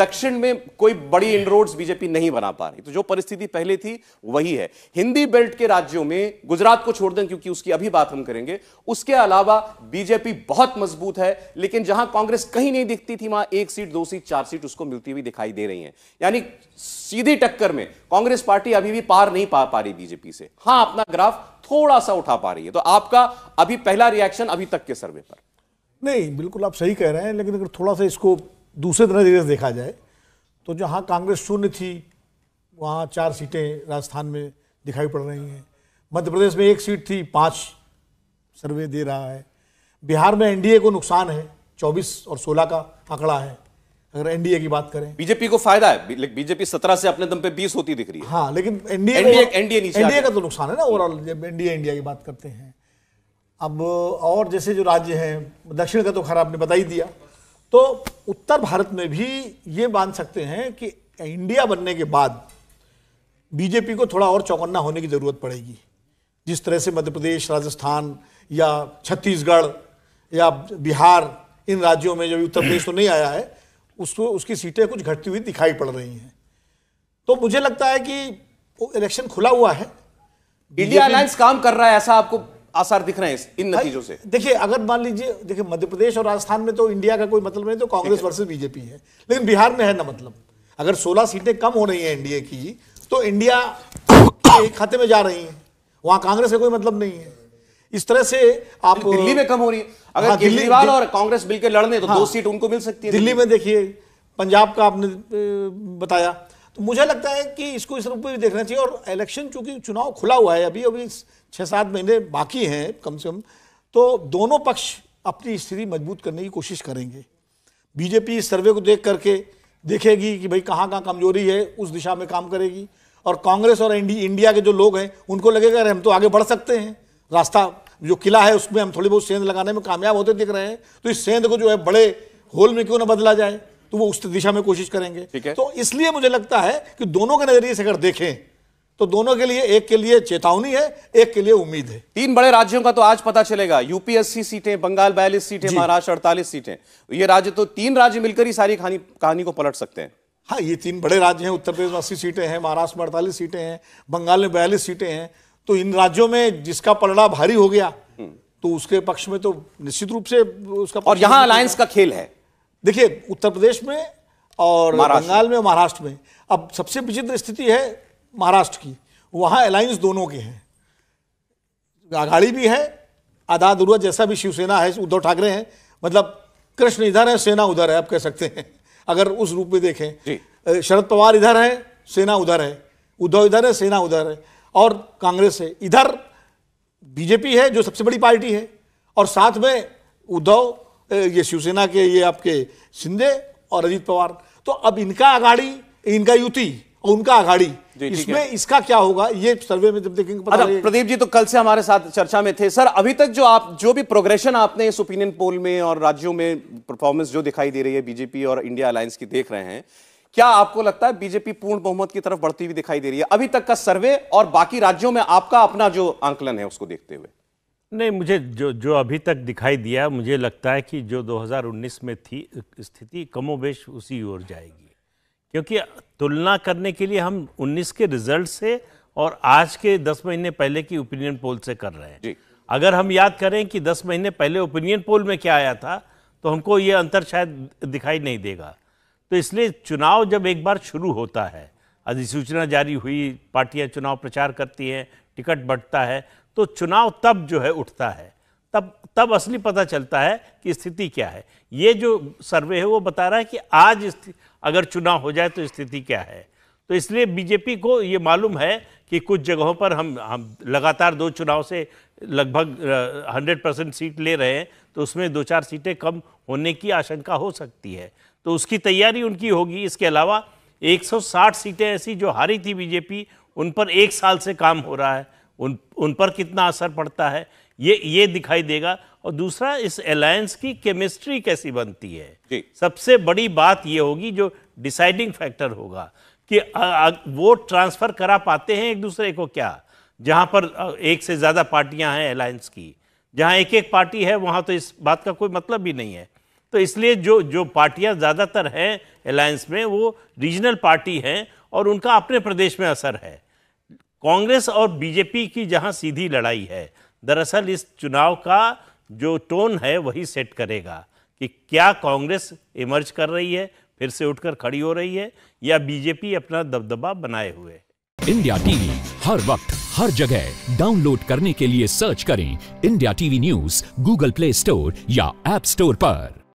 दक्षिण में कोई बड़ी इनरोड्स बीजेपी नहीं बना पा रही तो जो परिस्थिति पहले थी वही है हिंदी बेल्ट के राज्यों में गुजरात को छोड़ दें क्योंकि उसकी अभी बात हम करेंगे उसके अलावा बीजेपी बहुत मजबूत है लेकिन जहां कांग्रेस कहीं नहीं दिखती थी वहां एक सीट दो सीट चार सीट उसको मिलती हुई दिखाई दे रही है यानी सीधी टक्कर में कांग्रेस पार्टी अभी भी पार नहीं पा पा रही बीजेपी से हां अपना ग्राफ थोड़ा सा उठा पा रही है तो आपका अभी पहला रिएक्शन अभी तक के सर्वे पर नहीं बिल्कुल आप सही कह रहे हैं लेकिन अगर थोड़ा सा इसको दूसरे नज़रिए से देखा जाए तो जहाँ कांग्रेस शून्य थी वहाँ चार सीटें राजस्थान में दिखाई पड़ रही हैं मध्य प्रदेश में एक सीट थी पाँच सर्वे दे रहा है बिहार में एनडीए को नुकसान है चौबीस और सोलह का आंकड़ा है अगर एनडीए की बात करें बीजेपी को फायदा है बीजेपी सत्रह से अपने दम पे बीस होती दिख रही है हाँ लेकिन एनडीए एनडीए एनडीए एनडीए का तो नुकसान है ना ओवरऑल जब एनडीए इंडिया की बात करते हैं अब और जैसे जो राज्य हैं दक्षिण का तो खरा आपने बता ही दिया तो उत्तर भारत में भी ये मान सकते हैं कि इंडिया बनने के बाद बीजेपी को थोड़ा और चौकन्ना होने की ज़रूरत पड़ेगी जिस तरह से मध्य प्रदेश राजस्थान या छत्तीसगढ़ या बिहार इन राज्यों में जब उत्तर प्रदेश तो नहीं आया है उसको उसकी सीटें कुछ घटती हुई दिखाई पड़ रही हैं तो मुझे लगता है कि इलेक्शन खुला हुआ है इंडिया अलायंस काम कर रहा है ऐसा आपको आसार दिख रहे हैं इन नतीजों से देखिए अगर मान लीजिए देखिए मध्य प्रदेश और राजस्थान में तो इंडिया का कोई मतलब नहीं तो कांग्रेस वर्सेस बीजेपी है लेकिन बिहार में है ना मतलब अगर 16 सीटें कम हो रही हैं एनडीए की तो इंडिया एक खाते में जा रही है वहां कांग्रेस का कोई मतलब नहीं है इस तरह से आप दिल्ली में कम हो रही है अगर हाँ, केजरीवाल और कांग्रेस मिलकर लड़ने तो दो हाँ। सीट उनको मिल सकती है दिल्ली में देखिए पंजाब का आपने बताया तो मुझे लगता है कि इसको इस रूप में भी देखना चाहिए और इलेक्शन चूंकि चुनाव खुला हुआ है अभी अभी छः सात महीने बाकी हैं कम से कम तो दोनों पक्ष अपनी स्थिति मजबूत करने की कोशिश करेंगे बीजेपी इस सर्वे को देख करके देखेगी कि भाई कहाँ कहाँ कमजोरी है उस दिशा में काम करेगी और कांग्रेस और इंडिया के जो लोग हैं उनको लगेगा अरे हम तो आगे बढ़ सकते हैं रास्ता जो किला है उसमें हम थोड़ी बहुत सेंध लगाने में कामयाब होते दिख रहे हैं तो इस सेंध को जो है बड़े होल में क्यों ना बदला जाए तो वो उस दिशा में कोशिश करेंगे तो इसलिए मुझे लगता है कि दोनों के नजरिए से अगर देखें तो दोनों के लिए एक के लिए चेतावनी है एक के लिए उम्मीद है तीन बड़े राज्यों का तो आज पता चलेगा यूपीएससी सीटें बंगाल बयालीस सीटें महाराष्ट्र अड़तालीस सीटें ये राज्य तो तीन राज्य मिलकर ही सारी कहानी कहानी को पलट सकते हैं हाँ ये तीन बड़े राज्य हैं उत्तर प्रदेश में अस्सी सीटें हैं महाराष्ट्र में अड़तालीस सीटें हैं बंगाल में बयालीस सीटें हैं तो इन राज्यों में जिसका पलड़ा भारी हो गया तो उसके पक्ष में तो निश्चित रूप से उसका और यहाँ अलायंस तो का खेल है देखिए उत्तर प्रदेश में और बंगाल में महाराष्ट्र में अब सबसे विचित्र स्थिति है महाराष्ट्र की वहाँ अलायंस दोनों के हैं आघाड़ी भी है आधा दुरुआ जैसा भी शिवसेना है उद्धव ठाकरे हैं मतलब कृष्ण इधर है सेना उधर है आप कह सकते हैं अगर उस रूप में देखें शरद पवार इधर है सेना उधर है उद्धव इधर है सेना उधर है और कांग्रेस है इधर बीजेपी है जो सबसे बड़ी पार्टी है और साथ में उद्धव ये शिवसेना के ये आपके शिंदे और अजीत पवार तो अब इनका आगाड़ी इनका युति और उनका आघाड़ी इसमें इसका क्या होगा ये सर्वे में जब देखेंगे पता अच्छा, प्रदीप जी तो कल से हमारे साथ चर्चा में थे सर अभी तक जो आप जो भी प्रोग्रेशन आपने इस ओपिनियन पोल में और राज्यों में परफॉर्मेंस जो दिखाई दे रही है बीजेपी और इंडिया अलायंस की देख रहे हैं क्या आपको लगता है बीजेपी पूर्ण बहुमत की तरफ बढ़ती हुई दिखाई दे रही है अभी तक का सर्वे और बाकी राज्यों में आपका अपना जो आंकलन है उसको देखते हुए नहीं मुझे जो जो अभी तक दिखाई दिया मुझे लगता है कि जो 2019 में थी स्थिति कमोबेश उसी ओर जाएगी क्योंकि तुलना करने के लिए हम 19 के रिजल्ट से और आज के 10 महीने पहले की ओपिनियन पोल से कर रहे हैं अगर हम याद करें कि 10 महीने पहले ओपिनियन पोल में क्या आया था तो हमको ये अंतर शायद दिखाई नहीं देगा तो इसलिए चुनाव जब एक बार शुरू होता है अधिसूचना जारी हुई पार्टियां चुनाव प्रचार करती हैं टिकट बढ़ता है तो चुनाव तब जो है उठता है तब तब असली पता चलता है कि स्थिति क्या है ये जो सर्वे है वो बता रहा है कि आज अगर चुनाव हो जाए तो स्थिति क्या है तो इसलिए बीजेपी को ये मालूम है कि कुछ जगहों पर हम हम लगातार दो चुनाव से लगभग हंड्रेड परसेंट सीट ले रहे हैं तो उसमें दो चार सीटें कम होने की आशंका हो सकती है तो उसकी तैयारी उनकी होगी इसके अलावा 160 सीटें ऐसी जो हारी थी बीजेपी उन पर एक साल से काम हो रहा है उन उन पर कितना असर पड़ता है ये ये दिखाई देगा और दूसरा इस अलायंस की केमिस्ट्री कैसी बनती है सबसे बड़ी बात ये होगी जो डिसाइडिंग फैक्टर होगा कि वो ट्रांसफ़र करा पाते हैं एक दूसरे को क्या जहाँ पर एक से ज़्यादा पार्टियाँ हैं अलायंस की जहाँ एक एक पार्टी है वहाँ तो इस बात का कोई मतलब भी नहीं है तो इसलिए जो जो पार्टियाँ ज़्यादातर हैं अलायंस में वो रीजनल पार्टी हैं और उनका अपने प्रदेश में असर है कांग्रेस और बीजेपी की जहां सीधी लड़ाई है दरअसल इस चुनाव का जो टोन है वही सेट करेगा कि क्या कांग्रेस इमर्ज कर रही है फिर से उठकर खड़ी हो रही है या बीजेपी अपना दबदबा बनाए हुए इंडिया टीवी हर वक्त हर जगह डाउनलोड करने के लिए सर्च करें India TV news Google play store या एप स्टोर पर